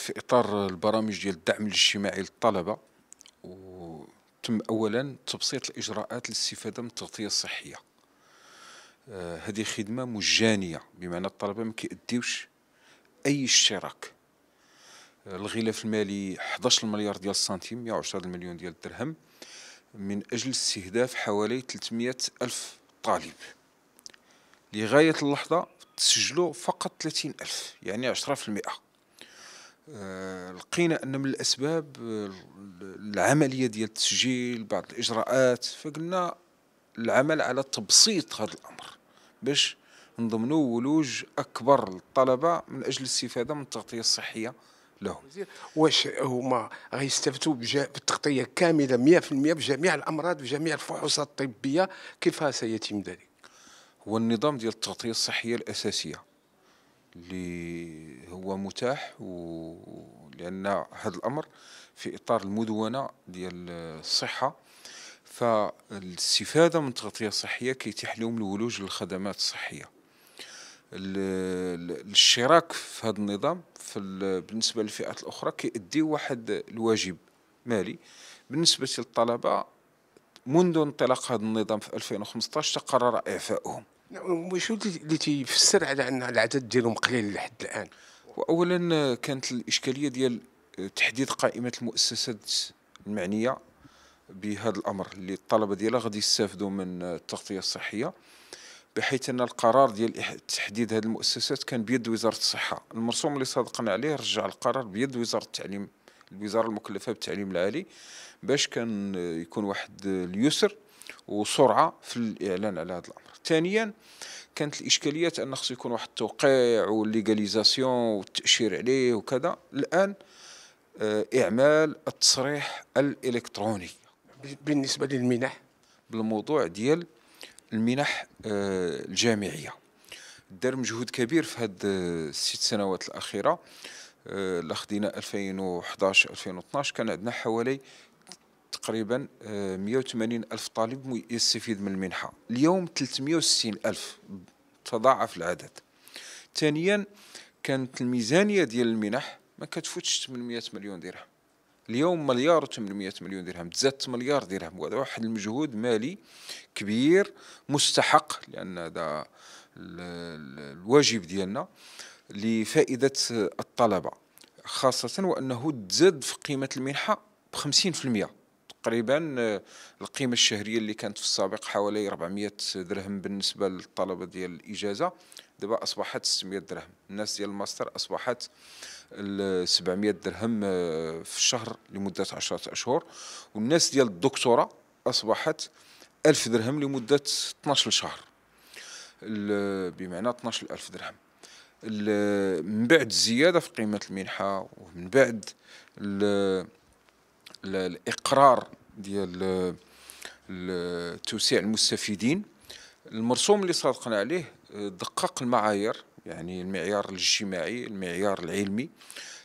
في اطار البرامج ديال الدعم الاجتماعي للطلبه وتم اولا تبسيط الاجراءات للاستفاده من التغطيه الصحيه آه، هذه خدمه مجانيه بمعنى الطلبه ما كيأديوش اي اشتراك آه، الغلاف المالي 11 مليار ديال السنتيم 110 مليون ديال الدرهم من اجل استهداف حوالي 300 الف طالب لغايه اللحظه تسجلوا فقط 30 الف يعني 10% آه، لقينا ان من الاسباب آه، العمليه ديال التسجيل بعض الاجراءات فقلنا العمل على تبسيط هذا الامر باش نضمنوا ولوج اكبر للطلبه من اجل الاستفاده من التغطيه الصحيه لهم واش هما غيستافدوا بالتغطيه كامله 100% بجميع الامراض بجميع الفحوصات الطبيه كيف سيتم ذلك هو النظام ديال التغطيه الصحيه الاساسيه اللي هو متاح لان هذا الامر في اطار المدونه ديال الصحه فالاستفاده من التغطيه الصحيه كيتيح لهم الولوج للخدمات الصحيه الاشتراك في هذا النظام في بالنسبه للفئات الاخرى كيؤدي واحد الواجب مالي بالنسبه للطلبه منذ انطلاق هذا النظام في 2015 تقرر اعفائهم نعم، وشو اللي تيفسر على ان العدد ديالهم قليل لحد الان واولا كانت الاشكاليه ديال تحديد قائمه المؤسسات المعنيه بهذا الامر اللي الطلبه ديالها غادي يستافدوا من التغطيه الصحيه بحيث ان القرار ديال تحديد هذه المؤسسات كان بيد وزاره الصحه المرسوم اللي صادقنا عليه رجع القرار بيد وزاره التعليم الوزاره المكلفه بالتعليم العالي باش كان يكون واحد اليسر وسرعه في الاعلان على هذا الامر ثانيا كانت الاشكاليات ان خصو يكون واحد التوقيع والليغاليزاسيون والتاشير عليه وكذا الان آه، اعمال التصريح الالكتروني بالنسبه للمنح بالموضوع ديال المنح آه، الجامعيه دار مجهود كبير في هاد آه، الست سنوات الاخيره لخدينا 2011 2012 كان عندنا حوالي تقريبا 180 آه، ألف طالب يستفيد من المنحة اليوم 360 ألف تضاعف العدد ثانيا كانت الميزانية ديال المنح ما كتفوتش 800 مليون درهم اليوم مليار و800 مليون درهم تزادت مليار درهم وهذا واحد المجهود مالي كبير مستحق لان هذا الواجب ديالنا لفائده الطلبه خاصه وانه تزاد في قيمه المنحه ب 50% تقريبا آه، القيمه الشهريه اللي كانت في السابق حوالي 400 درهم بالنسبه للطلبه ديال الاجازه دابا اصبحت 600 درهم الناس ديال الماستر اصبحت 700 درهم آه، في الشهر لمده 10 اشهر والناس ديال الدكتوراه اصبحت 1000 درهم لمده 12 شهر بمعنى 12000 درهم من بعد الزياده في قيمه المنحه ومن بعد الاقرار ديال توسيع المستفيدين المرسوم اللي صادقنا عليه دقق المعايير يعني المعيار الاجتماعي المعيار العلمي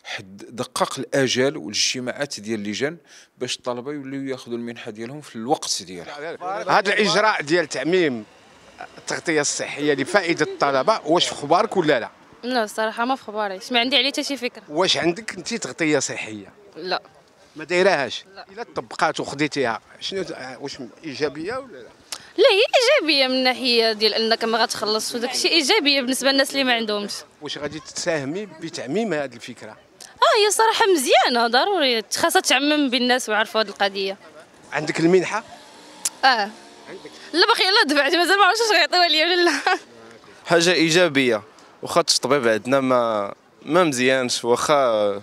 حد دقق الاجال والاجتماعات ديال اللجان باش الطلبه يوليو ياخذوا المنحه ديالهم في الوقت ديالها هذا الاجراء ديال تعميم التغطيه الصحيه لفائده الطلبه واش في خبارك ولا لا لا الصراحه ما في خباري ما عندي عليه حتى شي فكره واش عندك انت تغطيه صحيه لا ما دايراهاش الا طبقات وخديتيها شنو آه، واش ايجابيه ولا لا لا هي ايجابيه من ناحيه ديال انك ما غتخلص وداك الشيء ايجابيه بالنسبه للناس اللي ما عندهمش واش غادي تساهمي بتعميم هذه الفكره اه هي صراحه مزيانه ضروري خاصها تعمم بالناس ويعرفوا هذه القضيه عندك المنحه اه عندك لا باقي لا دفعت مازال ما عرفتش واش غيعطيوها لي ولا لا حاجه ايجابيه وخا الطبيب عندنا ما ما مزيانش واخا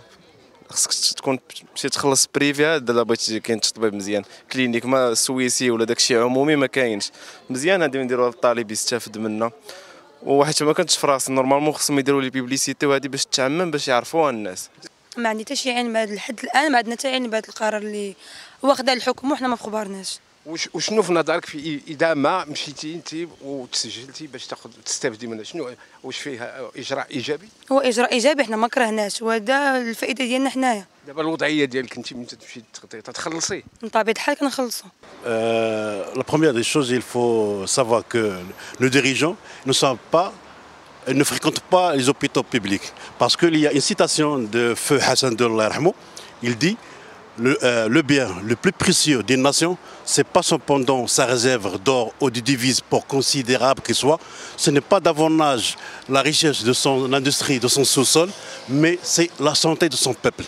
خصك تكون مشيت تخلص بريفيا الا بغيتي كاين تطبيب مزيان كلينيك ما سويسي ولا داكشي عمومي ما كاينش مزيان هادي نديروها للطالب يستافد منا وواحد ما كنتش في راسي نورمالمون خصهم يديروا لي بيبليسيتي وهادي باش تعمم باش يعرفوها الناس ما عندي حتى شي علم هذا الحد الان ما عندنا حتى علم بهذا القرار اللي واخده الحكم وحنا ما في خبارناش وشنو في نظرك في اذا ما مشيتي انت وتسجلتي باش تاخذ تستافدي منها شنو واش فيها اجراء ايجابي؟ هو اجراء ايجابي حنا ما كرهناش وهذا الفائده ديالنا حنايا دابا الوضعيه ديالك انت من تمشي تغطي تخلصي من طبيعه الحال كنخلصو لا بروميير دي شوز يلفو faut كو que ديريجون نو ne با pas ne fréquente pas les hôpitaux publics parce qu'il y a une citation de feu Hassan de il dit Euh, le, bien le plus précieux d'une nation, ce n'est pas cependant sa réserve d'or ou de devises, pour considérable qu'il soit, ce n'est pas davantage la richesse de son industrie, de son sous-sol, mais c'est la santé de son peuple.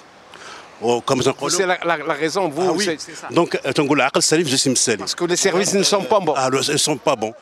Oh, c'est la, raison, vous. Ah oui. Donc, euh, Parce que les services ne sont pas bons. ne ah, sont pas bons.